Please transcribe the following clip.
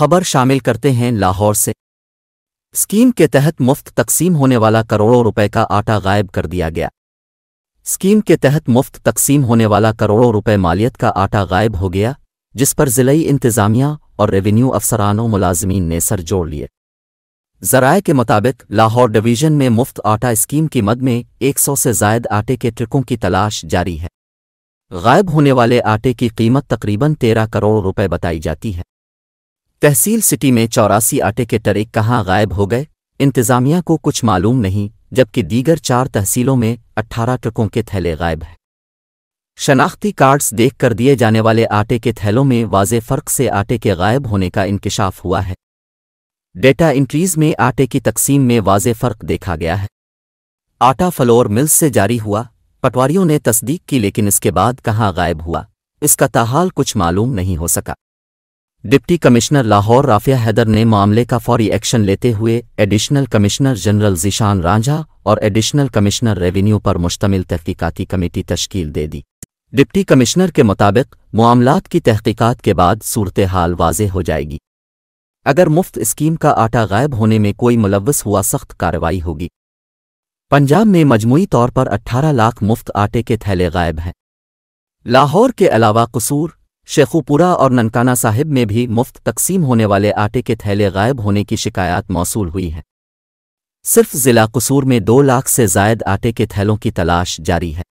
खबर शामिल करते हैं लाहौर से स्कीम के तहत मुफ्त तकसीम होने वाला करोड़ों रुपए का आटा गायब कर दिया गया स्कीम के तहत मुफ्त तकसीम होने वाला करोड़ों रुपए मालियत का आटा गायब हो गया जिस पर ज़िलई इंतज़ामिया और रेवेन्यू अफसरानों मुलाजमीन ने सर जोड़ लिए जराए के मुताबिक लाहौर डिवीज़न में मुफ्त आटा स्कीम की मद में एक सौ से जायद आटे के ट्रिकों की तलाश जारी है गायब होने वाले आटे की कीमत तकरीबन तेरह करोड़ रुपए बताई जाती है तहसील सिटी में चौरासी आटे के टरे कहाँ गायब हो गए इंतजामिया को कुछ मालूम नहीं जबकि दीगर चार तहसीलों में अट्ठारह ट्रकों के थैले गायब हैं शनाख्ती कार्ड्स देख कर दिए जाने वाले आटे के थैलों में वाज फ़र्क से आटे के गायब होने का इंकशाफ हुआ है डेटा इंट्रीज में आटे की तकसीम में वाज फ़र्क देखा गया है आटा फ्लोर मिल्स से जारी हुआ पटवारियों ने तस्दीक की लेकिन इसके बाद कहाँ गायब हुआ इसका ताहाल कुछ मालूम नहीं हो सका डिप्टी कमिश्नर लाहौर राफिया हैदर ने मामले का फौरी एक्शन लेते हुए additional commissioner general Zeeshan Ranjha और एडिशनल कमिश्नर रेवेन्यू पर मुश्तमिल तहकीकाती कमेटी तश्कील दे दी डिप्टी कमिश्नर के मुताबिक मामलात की तहकीकात के बाद सूरत हाल वाज हो जाएगी अगर मुफ्त स्कीम का आटा गायब होने में कोई मुलवस हुआ सख्त कार्रवाई होगी पंजाब में मजमू तौर पर 18 लाख मुफ्त आटे के थैले गायब हैं लाहौर के अलावा कसूर शेखुपुरा और ननकाना साहिब में भी मुफ्त तकसीम होने वाले आटे के थैले गायब होने की शिकायत मौसू हुई है सिर्फ जिला कसूर में दो लाख से जायद आटे के थैलों की तलाश जारी है